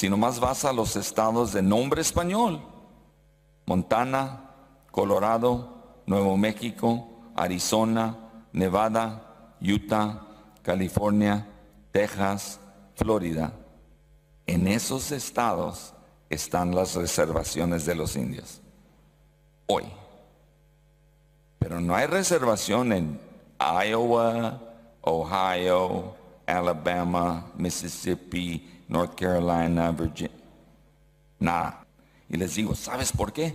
Sino más vas a los estados de nombre español, Montana, Colorado, Nuevo México, Arizona, Nevada, Utah, California, Texas, Florida. En esos estados están las reservaciones de los indios. Hoy. Pero no hay reservación en Iowa, Ohio, Alabama, Mississippi, North Carolina, Virginia. Nada. Y les digo, ¿sabes por qué?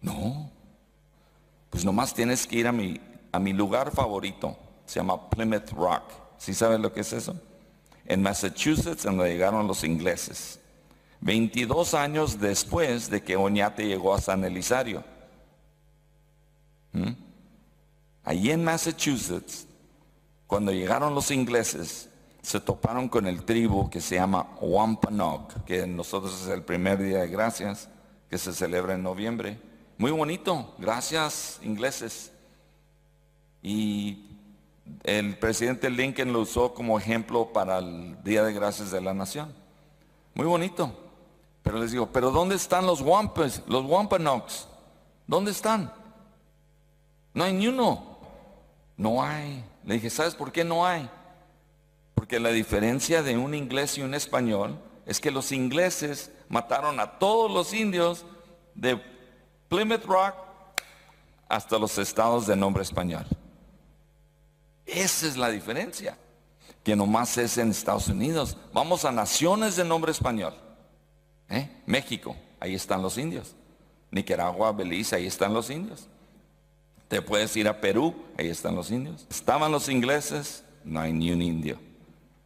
No. Pues nomás tienes que ir a mi, a mi lugar favorito. Se llama Plymouth Rock. ¿Sí sabes lo que es eso? En Massachusetts, donde llegaron los ingleses. 22 años después de que Oñate llegó a San Elizario. ¿Mm? Allí en Massachusetts cuando llegaron los ingleses, se toparon con el tribu que se llama Wampanoag, que nosotros es el primer día de gracias, que se celebra en noviembre. Muy bonito, gracias ingleses. Y el presidente Lincoln lo usó como ejemplo para el Día de Gracias de la Nación. Muy bonito. Pero les digo, ¿pero dónde están los Wampes, los Wampanoags? ¿Dónde están? No hay ni uno. No hay. Le dije, ¿sabes por qué no hay? Porque la diferencia de un inglés y un español es que los ingleses mataron a todos los indios de Plymouth Rock hasta los estados de nombre español. Esa es la diferencia, que nomás es en Estados Unidos. Vamos a naciones de nombre español. ¿eh? México, ahí están los indios. Nicaragua, Belice, ahí están los indios. Te puedes ir a Perú, ahí están los indios. Estaban los ingleses, no hay ni un indio.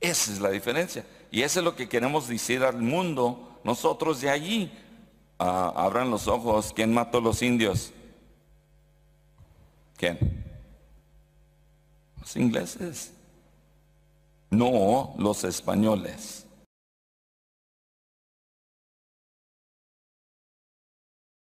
Esa es la diferencia. Y eso es lo que queremos decir al mundo, nosotros de allí. Ah, abran los ojos, ¿quién mató a los indios? ¿Quién? Los ingleses. No los españoles.